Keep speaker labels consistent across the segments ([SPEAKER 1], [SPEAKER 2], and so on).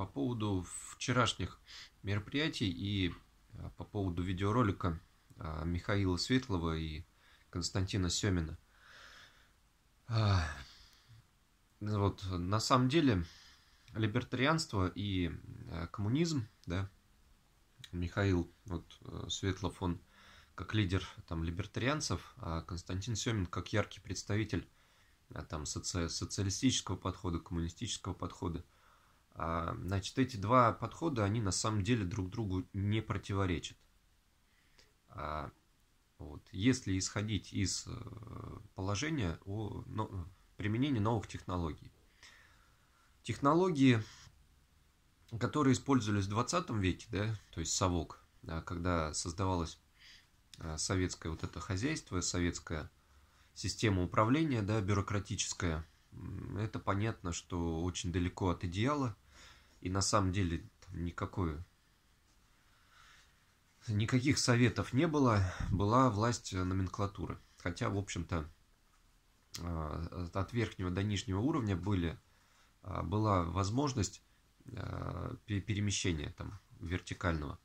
[SPEAKER 1] по поводу вчерашних мероприятий и э, по поводу видеоролика э, Михаила Светлова и Константина Семина. А, ну вот, на самом деле, либертарианство и э, коммунизм, да, Михаил вот, Светлов, он как лидер там, либертарианцев, а Константин Семин как яркий представитель там, соци- социалистического подхода, коммунистического подхода – а, значит, эти два подхода, они на самом деле друг другу не противоречат. А, вот. Если исходить из э, положения о но, применении новых технологий. Технологии, которые использовались в 20 веке, да, то есть совок, да, когда создавалось э, советское вот это хозяйство, советская система управления, да, бюрократическая, это понятно, что очень далеко от идеала. И на самом деле никакой, никаких советов не было, была власть номенклатуры. Хотя, в общем-то, а, от верхнего до нижнего уровня были, а, была возможность а, перемещения там, вертикального.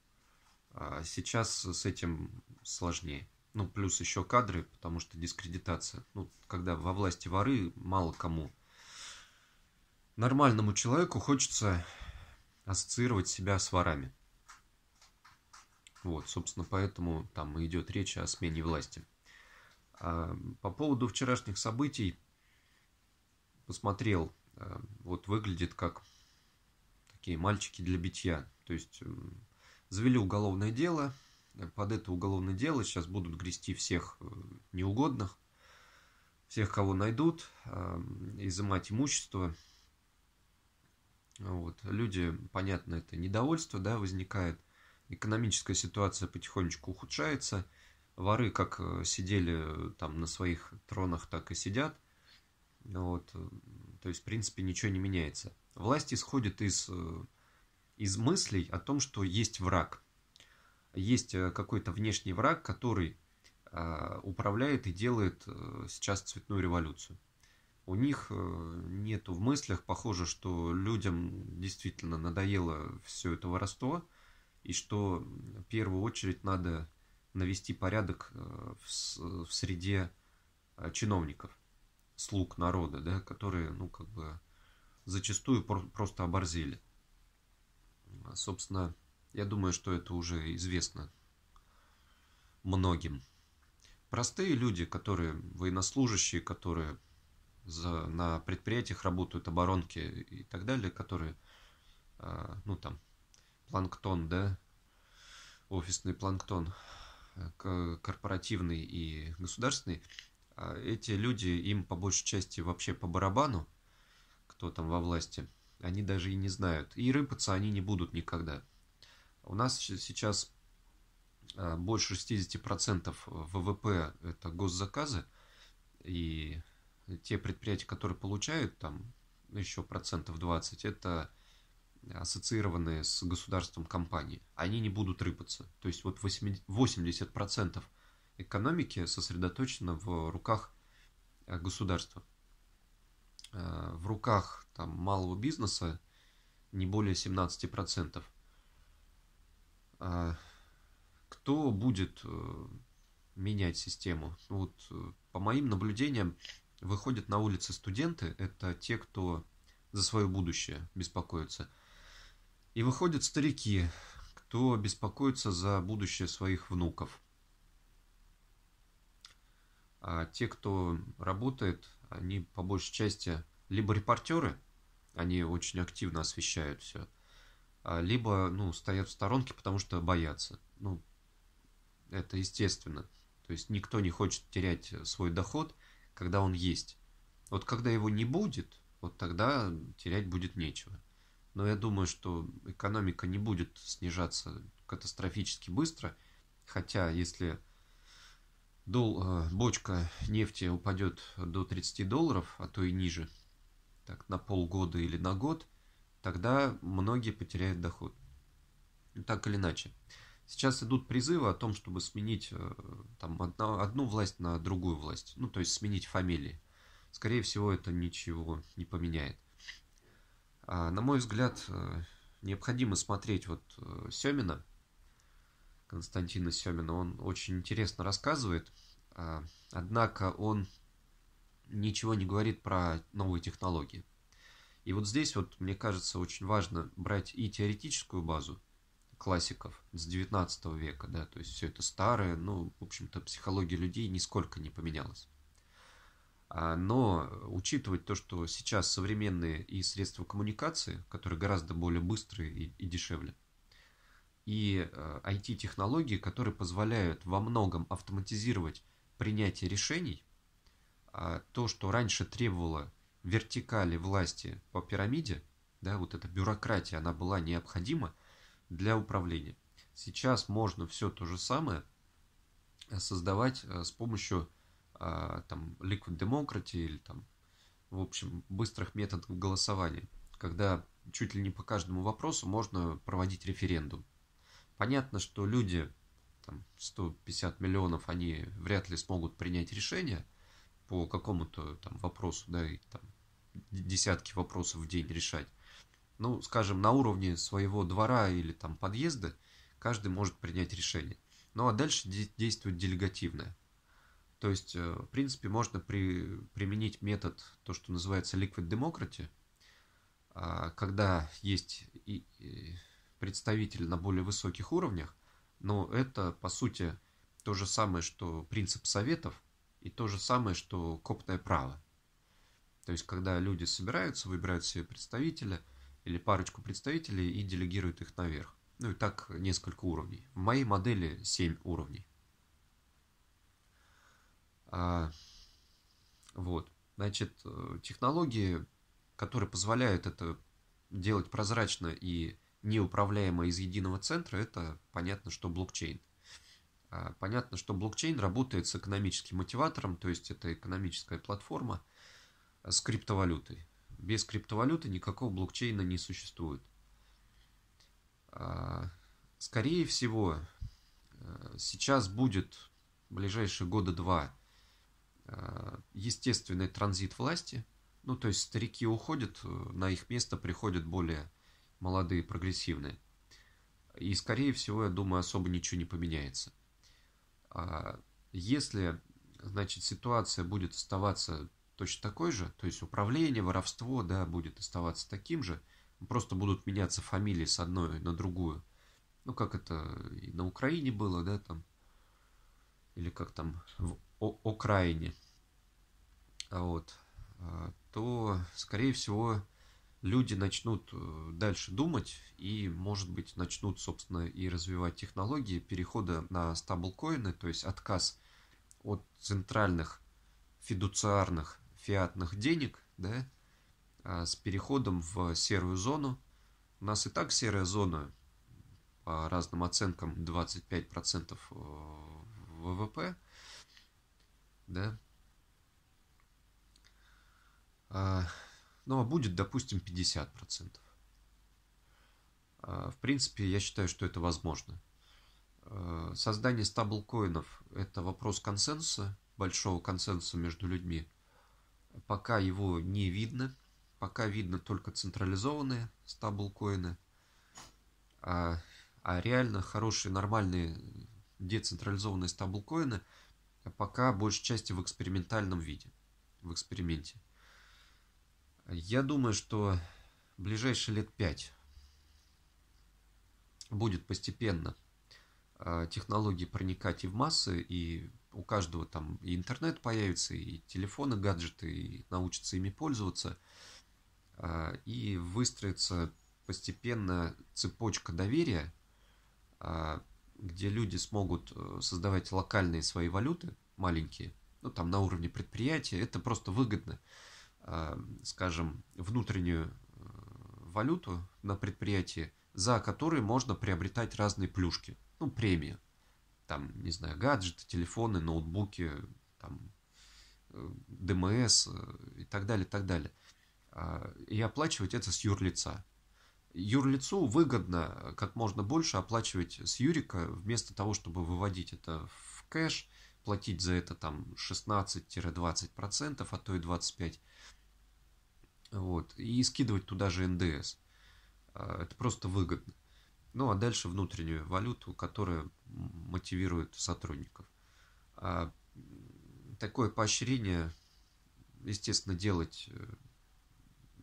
[SPEAKER 1] Сейчас с этим сложнее. Ну, плюс еще кадры, потому что дискредитация. Ну, когда во власти воры, мало кому. Нормальному человеку хочется ассоциировать себя с ворами. Вот, собственно, поэтому там идет речь о смене власти. А по поводу вчерашних событий посмотрел, э, вот выглядит как такие мальчики для битья. То есть завели уголовное дело, под это уголовное дело сейчас будут грести всех э, неугодных, всех, кого найдут, э, изымать имущество, вот. Люди, понятно, это недовольство да, возникает. Экономическая ситуация потихонечку ухудшается. Воры как э, сидели э, там на своих тронах, так и сидят. Вот. То есть, в принципе, ничего не меняется. Власть исходит из, э, из мыслей о том, что есть враг. Есть какой-то внешний враг, который управляет и делает сейчас цветную революцию у них э, нету в мыслях, похоже, что людям действительно надоело все это воровство, и что в первую очередь надо навести порядок э, в, в среде э, чиновников, слуг народа, да, которые, ну, как бы зачастую просто оборзели. А, собственно, я думаю, что это уже известно многим. Простые люди, которые военнослужащие, которые за, на предприятиях работают оборонки и так далее, которые, э, ну там, планктон, да, офисный планктон, корпоративный и государственный, эти люди, им по большей части вообще по барабану, кто там во власти, они даже и не знают. И рыпаться они не будут никогда. У нас сейчас больше 60% ВВП – это госзаказы, и те предприятия, которые получают там еще процентов 20, это ассоциированные с государством компании, они не будут рыпаться. То есть вот 80% экономики сосредоточено в руках э, государства. Э, в руках там, малого бизнеса не более 17%. Э, кто будет менять систему? Вот по моим наблюдениям, выходят на улицы студенты, это те, кто за свое будущее беспокоится. И выходят старики, кто беспокоится за будущее своих внуков. А те, кто работает, они по большей части либо репортеры, они очень активно освещают все, а либо ну, стоят в сторонке, потому что боятся. Ну, это естественно. То есть никто не хочет терять свой доход – когда он есть. Вот когда его не будет, вот тогда терять будет нечего. Но я думаю, что экономика не будет снижаться катастрофически быстро, хотя если дол, э, бочка нефти упадет до 30 долларов, а то и ниже, так на полгода или на год, тогда многие потеряют доход. Так или иначе. Сейчас идут призывы о том, чтобы сменить э, там, одна, одну власть на другую власть. Ну, то есть сменить фамилии. Скорее всего, это ничего не поменяет. А, на мой взгляд, э, необходимо смотреть вот э, Семина, Константина Семина. Он очень интересно рассказывает, а, однако он ничего не говорит про новые технологии. И вот здесь вот, мне кажется, очень важно брать и теоретическую базу, классиков с 19 века, да, то есть все это старое, ну, в общем-то, психология людей нисколько не поменялась. А, но учитывать то, что сейчас современные и средства коммуникации, которые гораздо более быстрые и, и дешевле, и IT-технологии, э, которые позволяют во многом автоматизировать принятие решений, а, то, что раньше требовало вертикали власти по пирамиде, да, вот эта бюрократия, она была необходима, для управления. Сейчас можно все то же самое э, создавать э, с помощью э, там, Liquid Democracy или там, в общем, быстрых методов голосования, когда чуть ли не по каждому вопросу можно проводить референдум. Понятно, что люди, там, 150 миллионов, они вряд ли смогут принять решение по какому-то там вопросу, да, и там десятки вопросов в день решать ну, скажем, на уровне своего двора или там подъезда каждый может принять решение. Ну а дальше действует делегативное. То есть, э, в принципе, можно при, применить метод, то, что называется liquid democracy, а, когда есть и, и представитель на более высоких уровнях, но это, по сути, то же самое, что принцип советов и то же самое, что коптное право. То есть, когда люди собираются, выбирают себе представителя – или парочку представителей и делегирует их наверх. Ну и так несколько уровней. В моей модели 7 уровней. А, вот. Значит, э, технологии, которые позволяют это делать прозрачно и неуправляемо из единого центра, это понятно, что блокчейн. А, понятно, что блокчейн работает с экономическим мотиватором, то есть это экономическая платформа с криптовалютой без криптовалюты никакого блокчейна не существует. А, скорее всего, э, сейчас будет в ближайшие года два э, естественный транзит власти. Ну, то есть старики уходят, э, на их место приходят более молодые, прогрессивные. И, скорее всего, я думаю, особо ничего не поменяется. А если, значит, ситуация будет оставаться точно такой же, то есть управление, воровство, да, будет оставаться таким же, просто будут меняться фамилии с одной на другую. Ну, как это и на Украине было, да, там, или как там в Украине, а вот, а, то, скорее всего, люди начнут э, дальше думать и, может быть, начнут, собственно, и развивать технологии перехода на стаблкоины, то есть отказ от центральных фидуциарных фиатных денег, да, а с переходом в серую зону. У нас и так серая зона по разным оценкам 25% э, ВВП, да. А, ну, а будет, допустим, 50%. А, в принципе, я считаю, что это возможно. Создание стаблкоинов – это вопрос консенсуса, большого консенсуса между людьми – Пока его не видно. Пока видно только централизованные стаблкоины. А, а реально хорошие, нормальные децентрализованные стаблкоины пока большей части в экспериментальном виде. В эксперименте. Я думаю, что ближайшие лет пять будет постепенно а, технологии проникать и в массы, и у каждого там и интернет появится, и телефоны, гаджеты, и научатся ими пользоваться, а, и выстроится постепенно цепочка доверия, а, где люди смогут э, создавать локальные свои валюты, маленькие, ну там на уровне предприятия, это просто выгодно. А, скажем, внутреннюю э, валюту на предприятии, за которые можно приобретать разные плюшки, ну премии, там, не знаю, гаджеты, телефоны, ноутбуки, там, э, ДМС э, и так далее, и так далее. А, и оплачивать это с юрлица. Юрлицу выгодно как можно больше оплачивать с Юрика, вместо того, чтобы выводить это в кэш, платить за это там 16-20%, а то и 25%. Вот. И скидывать туда же НДС. А, это просто выгодно. Ну а дальше внутреннюю валюту, которая мотивирует сотрудников. А такое поощрение, естественно, делать э,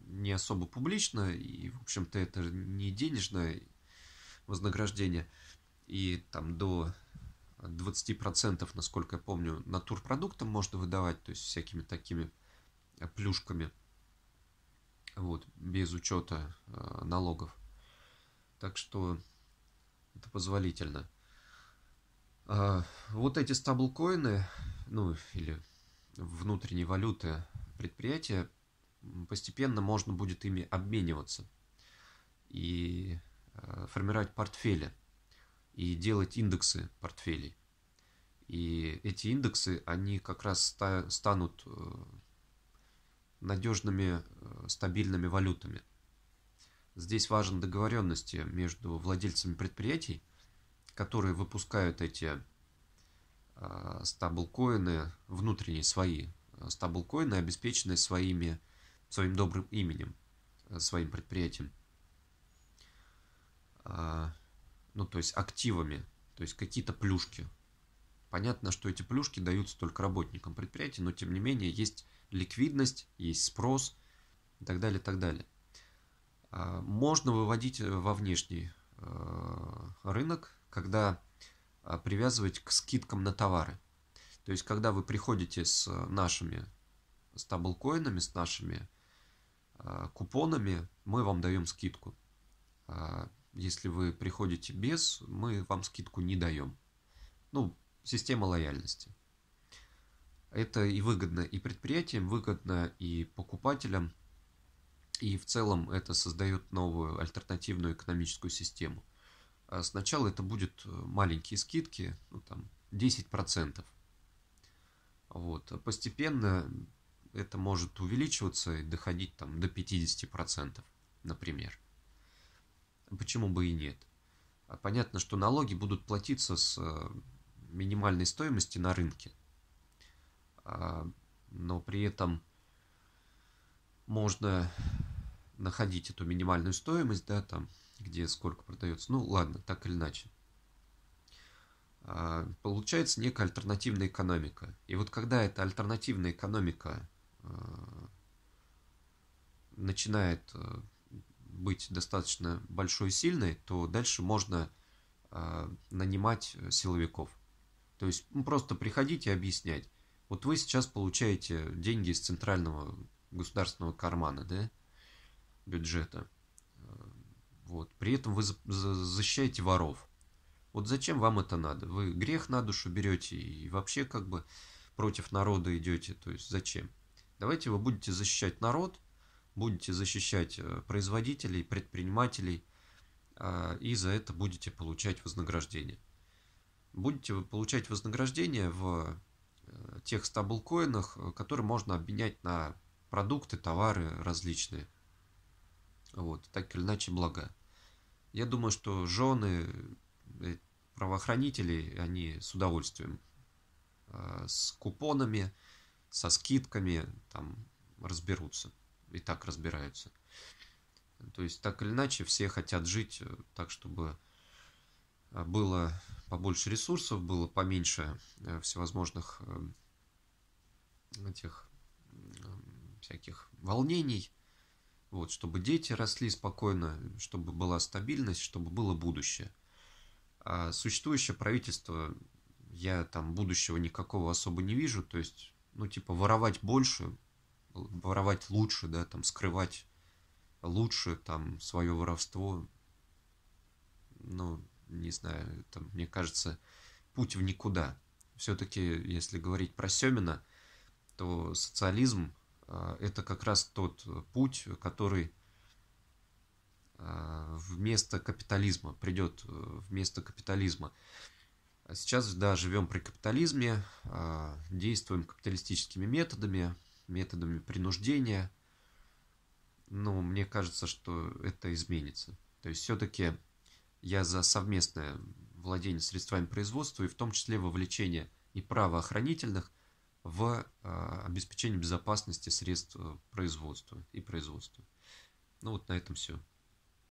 [SPEAKER 1] не особо публично, и, в общем-то, это не денежное вознаграждение, и там до 20%, насколько я помню, натурпродуктом можно выдавать, то есть всякими такими э, плюшками, вот, без учета э, налогов. Так что это позволительно. А, вот эти стаблкоины, ну или внутренние валюты предприятия, постепенно можно будет ими обмениваться и а, формировать портфели и делать индексы портфелей. И эти индексы, они как раз станут э, надежными, э, стабильными валютами – Здесь важен договоренности между владельцами предприятий, которые выпускают эти а, стаблкоины, внутренние свои а, стаблкоины, обеспеченные своими, своим добрым именем, а, своим предприятием. Ну, то есть активами, то есть какие-то плюшки. Понятно, что эти плюшки даются только работникам предприятия, но тем не менее есть ликвидность, есть спрос и так далее, и так далее. А, можно выводить э, во внешний э, рынок, когда а, привязывать к скидкам на товары. То есть, когда вы приходите с э, нашими стаблкоинами, с нашими а, купонами, мы вам даем скидку. Если вы приходите без, мы вам скидку не даем. Ну, система лояльности. Это и выгодно и предприятиям, выгодно и покупателям – и в целом это создает новую альтернативную экономическую систему. А сначала это будут э, маленькие скидки, ну, там 10%. Вот. А постепенно это может увеличиваться и доходить там, до 50%, например. Почему бы и нет? А понятно, что налоги будут платиться с э, минимальной стоимости на рынке. Но при этом можно находить эту минимальную стоимость, да, там, где сколько продается. Ну, ладно, так или иначе. А, получается некая альтернативная экономика. И вот когда эта альтернативная экономика а, начинает а, быть достаточно большой и сильной, то дальше можно нанимать силовиков. То есть ну, просто приходите и объяснять. Вот вы сейчас получаете деньги из центрального государственного кармана, да? бюджета. Вот. При этом вы защищаете воров. Вот зачем вам это надо? Вы грех на душу берете и вообще как бы против народа идете. То есть зачем? Давайте вы будете защищать народ, будете защищать э, производителей, предпринимателей, а, и за это будете получать вознаграждение. Будете вы получать вознаграждение в э, тех стаблкоинах, э, которые можно обменять на продукты, товары различные – вот, так или иначе, блага. Я думаю, что жены э, правоохранителей, они с удовольствием, э, с купонами, со скидками там разберутся. И так разбираются. То есть, так или иначе, все хотят жить э, так, чтобы было побольше ресурсов, было поменьше всевозможных этих всяких волнений – вот, чтобы дети росли спокойно, чтобы была стабильность, чтобы было будущее. А существующее правительство, я там будущего никакого особо не вижу, то есть, ну, типа, воровать больше, воровать лучше, да, там, скрывать лучше, там, свое воровство, ну, не знаю, там мне кажется, путь в никуда. Все-таки, если говорить про Семина, то социализм а, это как раз тот э, путь, который а, вместо капитализма придет э, вместо капитализма. А сейчас, да, живем при капитализме, действуем капиталистическими методами, методами принуждения. Но мне кажется, что это изменится. То есть все-таки я за совместное владение средствами производства и в том числе вовлечение и правоохранительных – в э, обеспечении безопасности средств э, производства и производства. Ну вот на этом все.